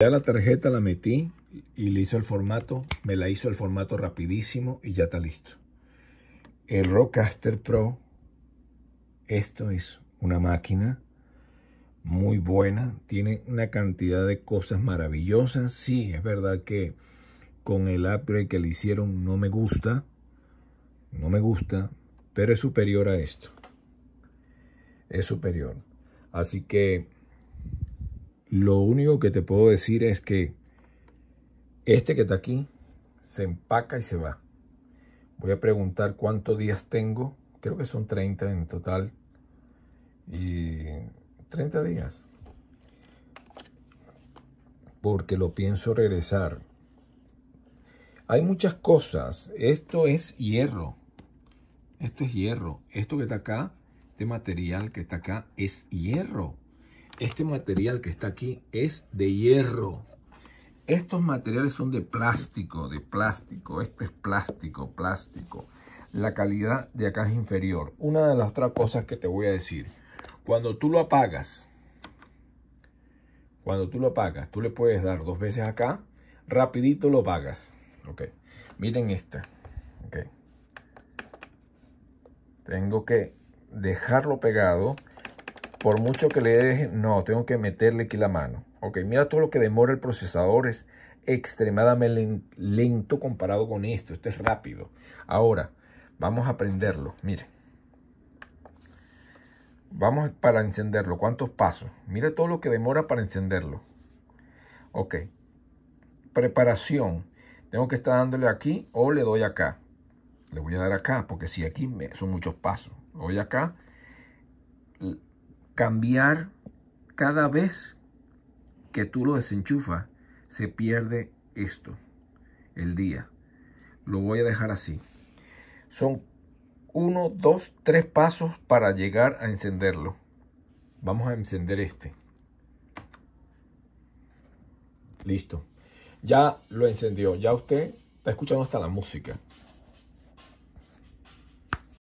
Ya la tarjeta la metí y le hizo el formato, me la hizo el formato rapidísimo y ya está listo. El Rockcaster Pro, esto es una máquina muy buena, tiene una cantidad de cosas maravillosas. Sí, es verdad que con el upgrade que le hicieron no me gusta, no me gusta, pero es superior a esto. Es superior. Así que lo único que te puedo decir es que este que está aquí se empaca y se va. Voy a preguntar cuántos días tengo. Creo que son 30 en total. Y 30 días. Porque lo pienso regresar. Hay muchas cosas. Esto es hierro. Esto es hierro. Esto que está acá, este material que está acá, es hierro. Este material que está aquí es de hierro. Estos materiales son de plástico, de plástico. Esto es plástico, plástico. La calidad de acá es inferior. Una de las otras cosas que te voy a decir. Cuando tú lo apagas, cuando tú lo apagas, tú le puedes dar dos veces acá. Rapidito lo apagas. Ok. Miren esta. Ok. Tengo que dejarlo pegado por mucho que le deje, no, tengo que meterle aquí la mano. Ok, mira todo lo que demora el procesador, es extremadamente lento comparado con esto, esto es rápido. Ahora, vamos a prenderlo, Mire. Vamos para encenderlo, ¿cuántos pasos? Mira todo lo que demora para encenderlo. Ok, preparación. Tengo que estar dándole aquí o le doy acá. Le voy a dar acá porque si aquí son muchos pasos. Voy acá, cambiar cada vez que tú lo desenchufas, se pierde esto, el día. Lo voy a dejar así. Son uno, dos, tres pasos para llegar a encenderlo. Vamos a encender este. Listo. Ya lo encendió. Ya usted está escuchando hasta la música.